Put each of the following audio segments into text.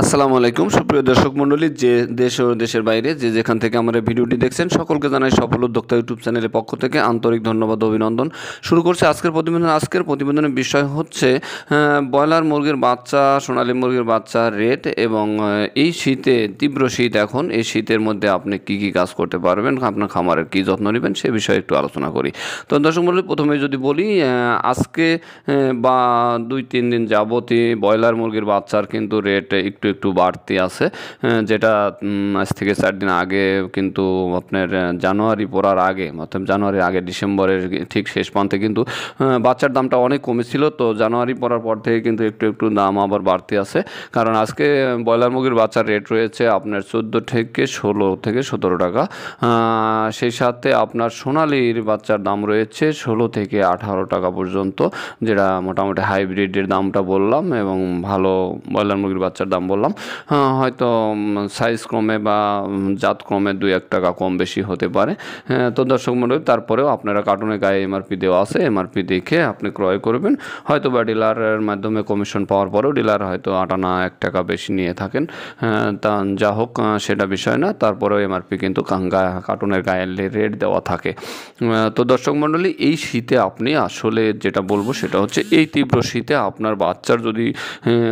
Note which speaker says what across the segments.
Speaker 1: আসসালামু আলাইকুম সুপ্রিয় দর্শক মণ্ডলী যে দেশ ও দেশের বাইরে যে যেখান থেকে আমরা ভিডিওটি দেখছেন সকলকে জানাই সফল উদ্যোক্তা ইউটিউব চ্যানেলের পক্ষ থেকে আন্তরিক ধন্যবাদ অভিনন্দন শুরু করছে আজকের প্রতিবেদন আজকের প্রতিবেদনের বিষয় হচ্ছে ব্রয়লার মুরগির বাচ্চা সোনালী মুরগির বাচ্চা রেট এবং এই শীতে তীব্র শীত এখন এই শীতের মধ্যে আপনি কি কি কাজ করতে পারবেন আপনার খামারের কি যত্ন নেবেন সে বিষয়ে একটু আলোচনা করি তো দর্শক মণ্ডলী প্রথমে যদি বলি আজকে বা দুই তিন দিন যাবতই ব্রয়লার মুরগির বাচ্চার কিন্তু রেট একটু একটু বাড়তি আছে যেটা আজ থেকে চার দিন আগে কিন্তু আপনার জানুয়ারি পড়ার আগে অর্থাৎ জানুয়ারির আগে ডিসেম্বরের ঠিক শেষ প্রান্তে কিন্তু বাচ্চার দামটা অনেক কমেছিল তো জানুয়ারি পড়ার পর থেকে কিন্তু একটু একটু দাম আবার বাড়তি আছে কারণ আজকে ব্রয়লার মুরগির বাচ্চার রেট রয়েছে আপনার চোদ্দো থেকে ষোলো থেকে সতেরো টাকা সেই সাথে আপনার সোনালির বাচ্চার দাম রয়েছে ষোলো থেকে আঠারো টাকা পর্যন্ত যেটা মোটামুটি হাইব্রিডের দামটা বললাম এবং ভালো ব্রয়লার মুরগির বাচ্চার দাম বললাম হ্যাঁ, হয়তো সাইজ ক্রমে বা জাত ক্রমে দুই এক টাকা কম বেশি হতে পারে হ্যাঁ, তো দর্শক মন্ডলী তারপরেও আপনারা কার্টুনের গায়ে এমআরপি দেওয়া আছে এমআরপি দেখে আপনি ক্রয় করবেন হয়তো বা ডিলারের মাধ্যমে কমিশন পাওয়ার পরেও ডিলার হয়তো আটানা এক টাকা বেশি নিয়ে থাকেন হ্যাঁ, তা যা হোক সেটা বিষয় না তারপরেও এমআরপি কিন্তু কার্টুনের গায়ে রেট দেওয়া থাকে তো দর্শক মন্ডলী এই শীতে আপনি আসলে যেটা বলবো সেটা হচ্ছে এই তীব্র শীতে আপনার বাচ্চার যদি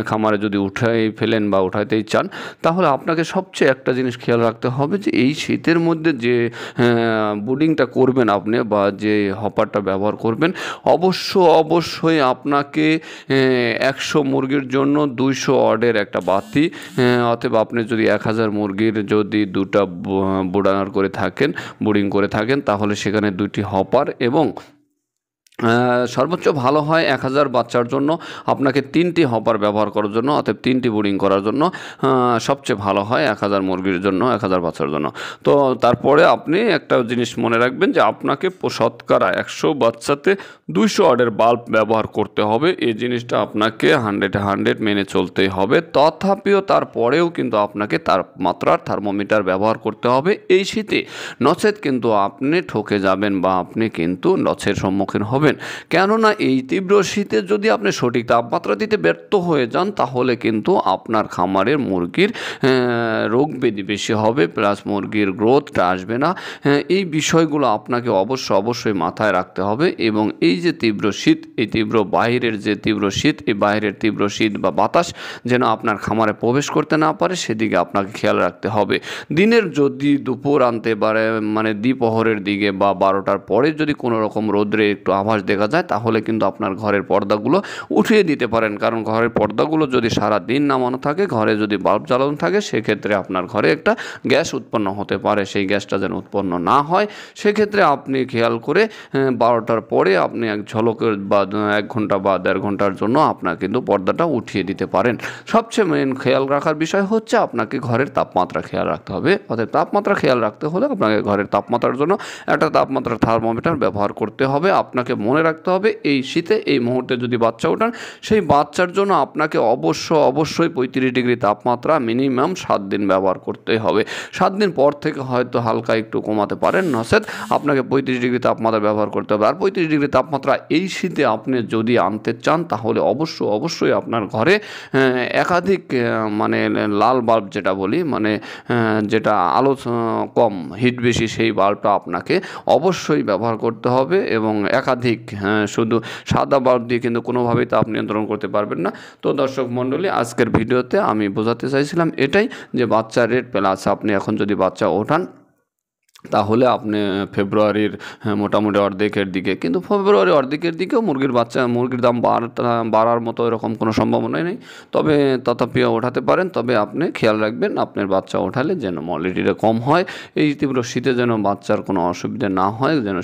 Speaker 1: খামারে যদি উঠাই ফেলেন বা উঠাতেই চান তাহলে আপনাকে সবচেয়ে একটা জিনিস খেয়াল রাখতে হবে যে এই শীতের মধ্যে যে বুডিংটা করবেন আপনি বা যে হপারটা ব্যবহার করবেন অবশ্য অবশ্যই আপনাকে একশো মুরগির জন্য দুইশো অর্ডের একটা বাতি অথবা আপনি যদি এক হাজার মুরগির যদি দুটা বুড়ানার করে থাকেন বুডিং করে থাকেন তাহলে সেখানে দুটি হপার এবং সর্বোচ্চ ভালো হয় এক হাজার বাচ্চার জন্য আপনাকে তিনটি হপার ব্যবহার করার জন্য অর্থাৎ তিনটি বোর্ডিং করার জন্য সবচেয়ে ভালো হয় এক হাজার মুরগির জন্য এক হাজার বাচ্চার জন্য তো তারপরে আপনি একটা জিনিস মনে রাখবেন যে আপনাকে শতকরা একশো বাচ্চাতে দুইশো অর্ডের বাল্ব ব্যবহার করতে হবে এই জিনিসটা আপনাকে হান্ড্রেড হান্ড্রেড মেনে চলতেই হবে তথাপিও তারপরেও কিন্তু আপনাকে তার মাত্রার থার্মোমিটার ব্যবহার করতে হবে এই শীতে নচেত কিন্তু আপনি ঠকে যাবেন বা আপনি কিন্তু নচের সম্মুখীন হবেন করবেন কেননা এই তীব্র শীতে যদি আপনি সঠিক তাপমাত্রা দিতে ব্যর্থ হয়ে যান তাহলে কিন্তু আপনার খামারের মুরগির রোগ বেদি বেশি হবে প্লাস মুরগির গ্রোথটা আসবে না এই বিষয়গুলো আপনাকে অবশ্য অবশ্যই মাথায় রাখতে হবে এবং এই যে তীব্র শীত এই তীব্র বাইরের যে তীব্র শীত এই বাইরের তীব্র শীত বা বাতাস যেন আপনার খামারে প্রবেশ করতে না পারে সেদিকে আপনাকে খেয়াল রাখতে হবে দিনের যদি দুপুর আনতে পারে মানে দ্বিপহরের দিকে বা বারোটার পরে যদি কোনো রকম রোদ্রে একটু আভাস প্রকাশ দেখা যায় তাহলে কিন্তু আপনার ঘরের পর্দাগুলো উঠিয়ে দিতে পারেন কারণ ঘরের পর্দাগুলো যদি সারা দিন নামানো থাকে ঘরে যদি বাল্ব জ্বালানো থাকে সেক্ষেত্রে আপনার ঘরে একটা গ্যাস উৎপন্ন হতে পারে সেই গ্যাসটা যেন উৎপন্ন না হয় সেক্ষেত্রে আপনি খেয়াল করে বারোটার পরে আপনি এক ঝলকের বা এক ঘন্টা বা দেড় ঘন্টার জন্য আপনার কিন্তু পর্দাটা উঠিয়ে দিতে পারেন সবচেয়ে মেন খেয়াল রাখার বিষয় হচ্ছে আপনাকে ঘরের তাপমাত্রা খেয়াল রাখতে হবে অর্থাৎ তাপমাত্রা খেয়াল রাখতে হলে আপনাকে ঘরের তাপমাত্রার জন্য একটা তাপমাত্রা থার্মোমিটার ব্যবহার করতে হবে আপনাকে মনে রাখতে হবে এই শীতে এই মুহূর্তে যদি বাচ্চা ওঠান সেই বাচ্চার জন্য আপনাকে অবশ্য অবশ্যই পঁয়ত্রিশ ডিগ্রি তাপমাত্রা মিনিমাম সাত দিন ব্যবহার করতে হবে সাত দিন পর থেকে হয়তো হালকা একটু কমাতে পারেন নসেদ আপনাকে পঁয়ত্রিশ ডিগ্রি তাপমাত্রা ব্যবহার করতে হবে আর পঁয়ত্রিশ ডিগ্রি তাপমাত্রা এই শীতে আপনি যদি আনতে চান তাহলে অবশ্য অবশ্যই আপনার ঘরে একাধিক মানে লাল বাল্ব যেটা বলি মানে যেটা আলো কম হিট বেশি সেই বাল্বটা আপনাকে অবশ্যই ব্যবহার করতে হবে এবং একাধিক অধিক হ্যাঁ শুধু সাদা বাল্ব দিয়ে কিন্তু কোনোভাবেই তাপ নিয়ন্ত্রণ করতে পারবেন না তো দর্শক মণ্ডলী আজকের ভিডিওতে আমি বোঝাতে চাইছিলাম এটাই যে বাচ্চা রেট প্লাস আপনি এখন যদি বাচ্চা ওঠান তাহলে আপনি ফেব্রুয়ারির হ্যাঁ, মোটামুটি অর্ধেকের দিকে কিন্তু ফেব্রুয়ারি অর্ধেকের দিকেও মুরগির বাচ্চা মুরগির দাম বাড়ার মতো এরকম কোনো সম্ভাবনাই নেই তবে তথাপিও ওঠাতে পারেন তবে আপনি খেয়াল রাখবেন আপনার বাচ্চা ওঠালে যেন মলিটিটা কম হয় এই তীব্র শীতে যেন বাচ্চার কোনো অসুবিধা না হয় যেন